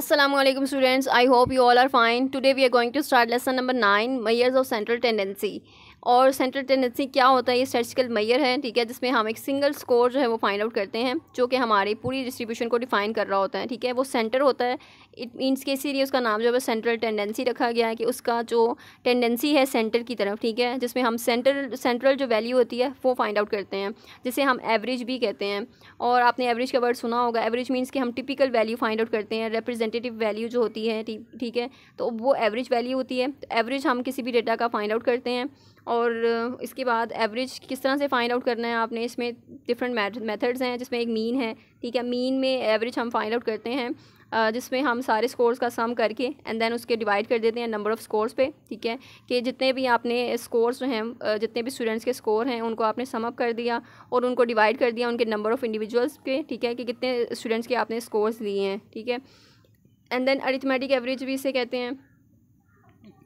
Assalamualaikum students I hope you all are fine today we are going to start lesson number 9 measures of central tendency और central tendency क्या होता है ये statical मैयर है ठीक है जिसमें हम एक सिंगल स्कोर जो है वो फाइंड आउट करते हैं जो कि हमारी पूरी डिस्ट्रीब्यूशन को डिफाइन कर रहा होता है ठीक है वो सेंटर होता है इट मीन्स के इसीलिए उसका नाम जो है सेंट्रल टेंडेंसी रखा गया है कि उसका जो टेंडेंसी है सेंटर की तरफ ठीक है जिसमें हम सेंटर सेंट्रल जो वैल्यू होती है वो फाइंड आउट करते हैं जिसे हम एवरेज भी कहते हैं और आपने एवरेज का वर्ड सुना होगा एवरेज मीन्स कि हम टिपिकल वैल्यू फाइंड आउट करते हैं रिप्रेजेंटेटिव वैल्यू जो होती है ठीक है तो वो एवरेज वैल्यू होती है तो एवरेज हम किसी भी डेटा का फाइंड आउट करते हैं और इसके बाद एवरेज किस तरह से फाइंड आउट करना है आपने इसमें डिफरेंट मेथड्स हैं जिसमें एक मीन है ठीक है मीन में एवरेज हम फाइंड आउट करते हैं जिसमें हम सारे स्कोर्स का सम करके एंड देन उसके डिवाइड कर देते हैं नंबर ऑफ़ स्कोर्स पे ठीक है कि जितने भी आपने स्कोर्स जो हैं जितने भी स्टूडेंट्स के स्कोर हैं उनको आपने सम अप कर दिया और उनको डिवाइड कर दिया उनके नंबर ऑफ़ इंडिविजुअल्स के ठीक है कि कितने स्टूडेंट्स के आपने स्कोर्स लिए हैं ठीक है एंड देन अरिथमेटिक एवरेज भी इसे कहते हैं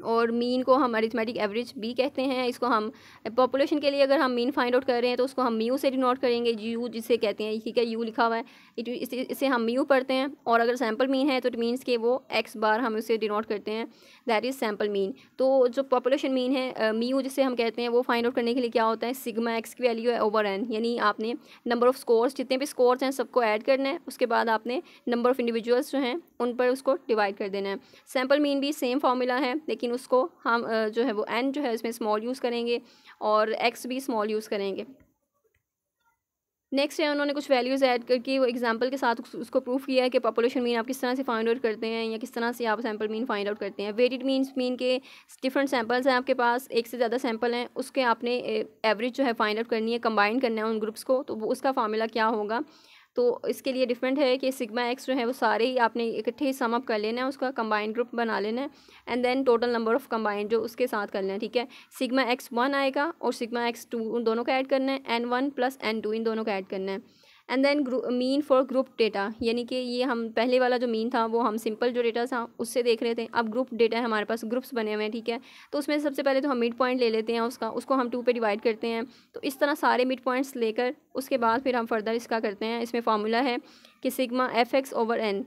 और मीन को हम अरिथमेटिक एवरेज भी कहते हैं इसको हम पॉपुलेशन के लिए अगर हम मीन फाइंड आउट कर रहे हैं तो उसको हम म्यू से डिनोट करेंगे यू जिसे कहते हैं ठीक है यू लिखा हुआ है इसे, इसे हम म्यू पढ़ते हैं और अगर सैम्पल मीन है तो इट मीन्स कि वो एक्स बार हम उसे डिनोट करते हैं दैट इज़ सैम्पल मीन तो जो पॉपुलेशन मीन है म्यू जिसे हम कहते हैं वो फाइंड आउट करने के लिए क्या होता है सिगमा एक्स की वैल्यू है ओवर एन यानी आपने नंबर ऑफ़ स्कोर्स जितने भी स्कोर्स हैं सबको ऐड करना है उसके बाद आपने नंबर ऑफ़ इंडिविजुअल्स जो हैं उन पर उसको डिवाइड कर देना है सैम्पल मीन भी सेम फार्मूला है लेकिन उसको हम जो है वो एन जो है उसमें स्मॉल यूज़ करेंगे और एक्स भी स्मॉल यूज़ करेंगे नेक्स्ट है उन्होंने कुछ वैल्यूज़ ऐड करके वो एग्जांपल के साथ उसको प्रूफ किया है कि पॉपुलेशन मीन आप किस तरह से फाइंड आउट करते हैं या किस तरह से आप सैंपल मीन फाइंड आउट करते हैं वेटेड मीन्स मीन के डिफरेंट सैम्पल्स हैं आपके पास एक से ज़्यादा सैंपल हैं उसके आपने एवरेज जो है फाइंड आउट करनी है कंबाइन करना है उन ग्रुप्स को तो उसका फार्मूला क्या होगा तो इसके लिए डिफरेंट है कि सिग्मा एक्स जो है वो सारे ही आपने इकट्ठे ही सम अप कर लेना है उसका कंबाइंड ग्रुप बना लेना है and then total number of combined जो उसके साथ लेना है ठीक है सिग्मा एक्स वन आएगा और सिग्मा एक्स टू उन दोनों का ऐड करना है n one plus n two इन दोनों का ऐड करना है and then mean for group data यानी कि ये हम पहले वाला जो मीन था वो हम सिंपल जो डेटा था उससे देख रहे थे अब ग्रुप डेटा है हमारे पास ग्रुप्स बने हुए हैं ठीक है तो उसमें सबसे पहले तो हम मिड पॉइंट ले लेते हैं उसका उसको हम टू पे डिवाइड करते हैं तो इस तरह सारे मिड पॉइंट्स लेकर उसके बाद फिर हम फर्दर इसका करते हैं इसमें फार्मूला है कि sigma f x over n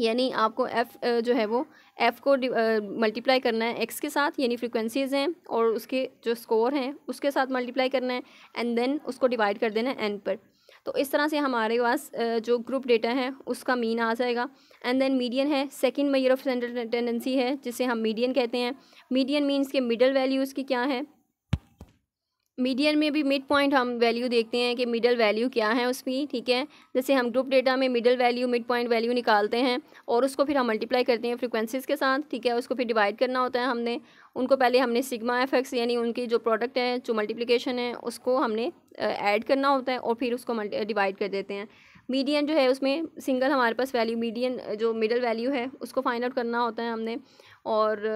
यानी आपको एफ़ जो है वो एफ़ को मल्टीप्लाई करना है एक्स के साथ यानी फ्रिक्वेंसीज़ हैं और उसके जो स्कोर हैं उसके साथ मल्टीप्लाई करना है एंड देन उसको डिवाइड कर देना है एन पर तो इस तरह से हमारे पास जो ग्रुप डेटा है उसका मीन आ जाएगा एंड देन मीडियन है second measure of central tendency है जिसे हम मीडियन कहते हैं मीडियन मीन्स के मिडल वैल्यूज़ की क्या है मीडियन में भी मिड पॉइंट हम वैल्यू देखते हैं कि मिडल वैल्यू क्या है उसकी ठीक है जैसे हम ग्रुप डेटा में middle value mid point value निकालते हैं और उसको फिर हम मल्टीप्लाई करते हैं फ्रिक्वेंसीज़ के साथ ठीक है उसको फिर डिवाइड करना होता है हमने उनको पहले हमने सिग्मा एफेक्ट्स यानी उनकी जो प्रोडक्ट है जो मल्टीप्लीकेशन है उसको हमने ऐड करना होता है और फिर उसको डिवाइड कर देते हैं मीडियन जो है उसमें सिंगल हमारे पास वैल्यू मीडियन जो मिडल वैल्यू है उसको फाइंड आउट करना होता है हमने और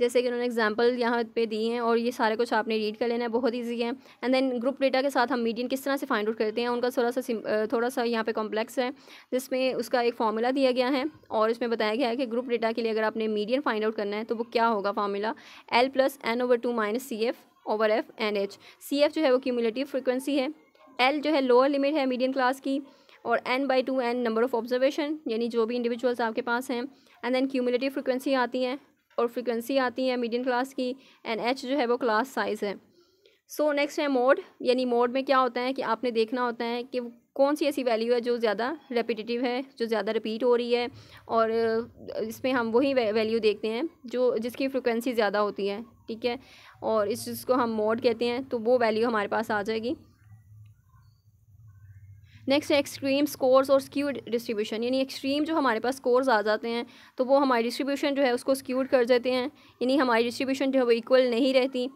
जैसे कि उन्होंने एग्जाम्पल यहाँ पे दिए हैं और ये सारे कुछ आपने रीड कर लेना है बहुत इजी है एंड देन ग्रुप डेटा के साथ हम मीडियन किस तरह से फाइंड आउट करते हैं उनका थोड़ा सा थोड़ा सा यहाँ पे कॉम्प्लेक्स है जिसमें उसका एक फार्मूला दिया गया है और इसमें बताया गया है कि ग्रुप डेटा के लिए अगर आपने मीडियन फाइंड आउट करना है तो वो क्या होगा formula L plus n over two minus C F over F N H C F जो है वो क्यूमुलेटिव फ्रिक्वेंसी है एल जो है लोअर लिमिट है मीडियम क्लास की और n by two n number of observation यानी जो भी इंडिविजुअल्स आपके पास हैं एंड देन क्यूमुलेटिव फ्रिक्वेंसी आती हैं और फ्रिक्वेंसी आती है मीडियम क्लास की एंड एच जो है वो क्लास साइज़ है सो so, नेक्स्ट है मोड यानी मोड में क्या होता है कि आपने देखना होता है कि कौन सी ऐसी वैल्यू है जो ज़्यादा रेपिटेटिव है जो ज़्यादा रिपीट हो रही है और इसमें हम वही वैल्यू देखते हैं जो जिसकी फ्रिक्वेंसी ज़्यादा होती है ठीक है और इस चीज़ को हम मोड कहते हैं तो वो वैल्यू हमारे पास आ जाएगी नेक्स्ट है एक्सट्रीम स्कोर्स और स्क्यूड डिस्ट्रीब्यूशन यानी एक्सट्रीम जो हमारे पास स्कोर्स आ जाते हैं तो वो हमारी डिस्ट्रीब्यूशन जो है उसको स्क्यूड कर देते हैं यानी हमारी डिस्ट्रीब्यूशन जो है वो इक्वल नहीं रहती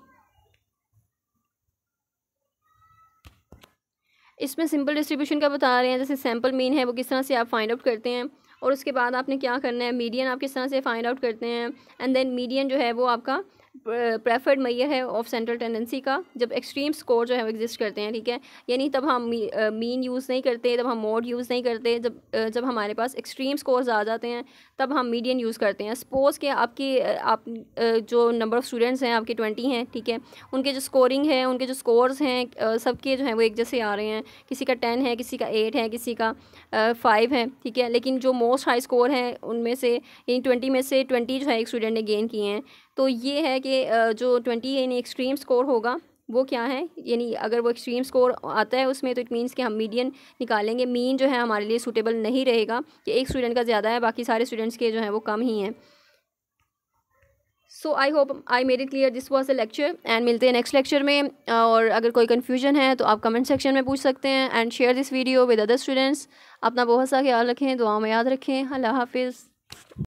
इसमें सिंपल डिस्ट्रीब्यूशन का बता रहे हैं जैसे सैम्पल मीन है वो किस तरह से आप फाइंड आउट करते हैं और उसके बाद आपने क्या करना है मीडियन आप किस तरह से फाइंड आउट करते हैं एंड देन मीडियन जो है वो आपका प्रेफर्ड मैयर है ऑफ सेंट्रल टेंडेंसी का जब एक्सट्रीम स्कोर जो है एग्जिस्ट करते हैं ठीक है यानी तब हम मीन यूज़ नहीं करते तब हम मोड यूज़ नहीं करते जब जब हमारे पास एक्सट्रीम स्कोर आ जाते हैं तब हम मीडियन यूज़ करते हैं सपोज़ के आपकी आप जो नंबर ऑफ़ स्टूडेंट्स हैं आपके ट्वेंटी हैं ठीक है उनके जो स्कोरिंग है उनके जो स्कोर्स हैं सबके जो हैं वो एक जैसे आ रहे हैं किसी का टेन है किसी का एट है किसी का फाइव है ठीक है लेकिन जो मोस्ट हाई स्कोर हैं उनमें से यानी ट्वेंटी में से ट्वेंटी जो है एक स्टूडेंट ने गेन किए हैं तो ये है कि जो ट्वेंटी यानी एक्सट्रीम स्कोर होगा वो क्या है यानी अगर वो एक्सट्रीम स्कोर आता है उसमें तो इट मीन्स कि हम मीडियन निकालेंगे मीन जो है हमारे लिए सूटेबल नहीं रहेगा कि एक स्टूडेंट का ज़्यादा है बाकी सारे स्टूडेंट्स के जो हैं वो कम ही हैं so I hope I made it clear this was a lecture and मिलते हैं नेक्स्ट लेक्चर में और अगर कोई कन्फ्यूजन है तो आप कमेंट सेक्शन में पूछ सकते हैं and share this video with other students अपना बहुत सा ख्याल रखें दुआ में याद रखें अल्लाह हाफिज़